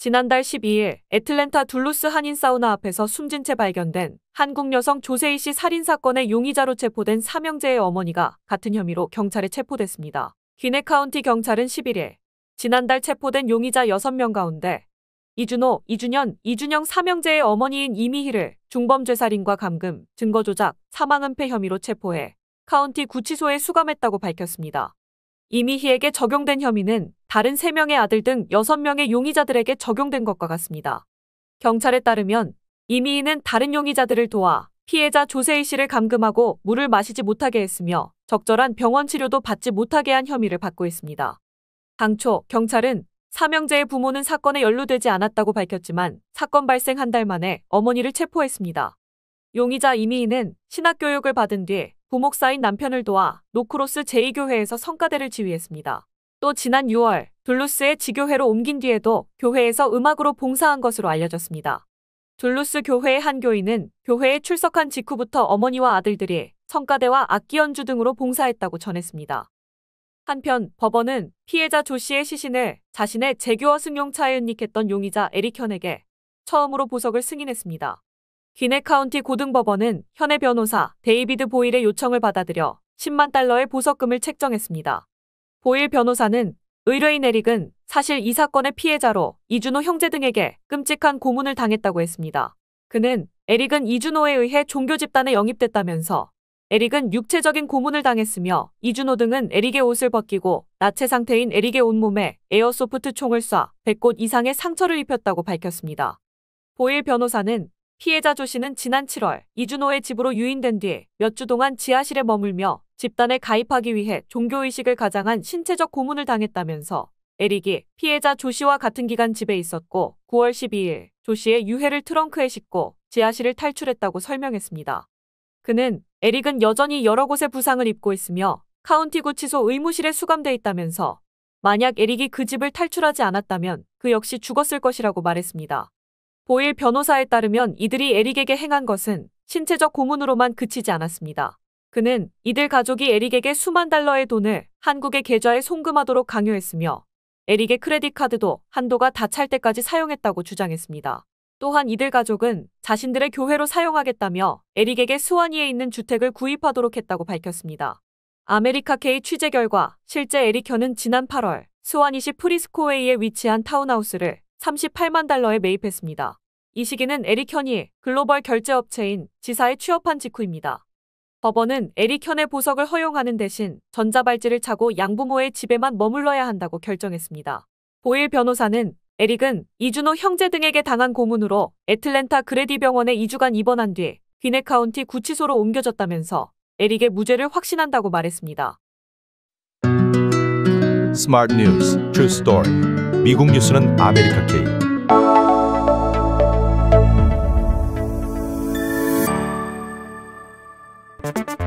지난달 12일 애틀랜타 둘루스 한인 사우나 앞에서 숨진 채 발견된 한국 여성 조세희 씨 살인 사건의 용의자로 체포된 삼형제의 어머니가 같은 혐의로 경찰에 체포됐습니다. 귀네 카운티 경찰은 11일 지난달 체포된 용의자 6명 가운데 이준호, 이준현, 이준영 삼형제의 어머니인 이미희를 중범죄 살인과 감금, 증거 조작, 사망 은폐 혐의로 체포해 카운티 구치소에 수감했다고 밝혔습니다. 이미희에게 적용된 혐의는 다른 3명의 아들 등 6명의 용의자들에게 적용된 것과 같습니다. 경찰에 따르면 이미희는 다른 용의자들을 도와 피해자 조세희 씨를 감금하고 물을 마시지 못하게 했으며 적절한 병원 치료도 받지 못하게 한 혐의를 받고 있습니다. 당초 경찰은 사명제의 부모는 사건에 연루되지 않았다고 밝혔지만 사건 발생 한 달 만에 어머니를 체포했습니다. 용의자 이미희는 신학교육을 받은 뒤 부목사인 남편을 도와 노크로스 제2교회에서 성가대를 지휘했습니다. 또 지난 6월 둘루스의 지교회로 옮긴 뒤에도 교회에서 음악으로 봉사한 것으로 알려졌습니다. 둘루스 교회의 한 교인은 교회에 출석한 직후부터 어머니와 아들들이 성가대와 악기 연주 등으로 봉사했다고 전했습니다. 한편 법원은 피해자 조 씨의 시신을 자신의 재교어 승용차에 은닉했던 용의자 에릭 현에게 처음으로 보석을 승인했습니다. 기네 카운티 고등법원은 현의 변호사 데이비드 보일의 요청을 받아들여 10만 달러의 보석금을 책정했습니다. 보일 변호사는 의뢰인 에릭은 사실 이 사건의 피해자로 이준호 형제 등에게 끔찍한 고문을 당했다고 했습니다. 그는 에릭은 이준호에 의해 종교 집단에 영입됐다면서 에릭은 육체적인 고문을 당했으며 이준호 등은 에릭의 옷을 벗기고 나체 상태인 에릭의 온몸에 에어소프트 총을 쏴 100곳 이상의 상처를 입혔다고 밝혔습니다. 보일 변호사는 피해자 조 씨는 지난 7월 이준호의 집으로 유인된 뒤 몇 주 동안 지하실에 머물며 집단에 가입하기 위해 종교의식을 가장한 신체적 고문을 당했다면서 에릭이 피해자 조 씨와 같은 기간 집에 있었고 9월 12일 조 씨의 유해를 트렁크에 싣고 지하실을 탈출했다고 설명했습니다. 그는 에릭은 여전히 여러 곳에 부상을 입고 있으며 카운티구치소 의무실에 수감돼 있다면서 만약 에릭이 그 집을 탈출하지 않았다면 그 역시 죽었을 것이라고 말했습니다. 보일 변호사에 따르면 이들이 에릭에게 행한 것은 신체적 고문으로만 그치지 않았습니다. 그는 이들 가족이 에릭에게 수만 달러의 돈을 한국의 계좌에 송금하도록 강요했으며 에릭의 크레딧 카드도 한도가 다 찰 때까지 사용했다고 주장했습니다. 또한 이들 가족은 자신들의 교회로 사용하겠다며 에릭에게 수완이에 있는 주택을 구입하도록 했다고 밝혔습니다. 아메리카케이 취재 결과 실제 에릭현은 지난 8월 수완이시 프리스코웨이에 위치한 타운하우스를 38만 달러에 매입했습니다. 이 시기는 에릭 현이 글로벌 결제업체인 지사에 취업한 직후입니다. 법원은 에릭 현의 보석을 허용하는 대신 전자발찌를 차고 양부모의 집에만 머물러야 한다고 결정했습니다. 보일 변호사는 에릭은 이준호 형제 등에게 당한 고문으로 애틀랜타 그레디 병원에 2주간 입원한 뒤 귀네 카운티 구치소로 옮겨졌다면서 에릭의 무죄를 확신한다고 말했습니다. Smart News True Story 미국 뉴스는 아메리카 K. t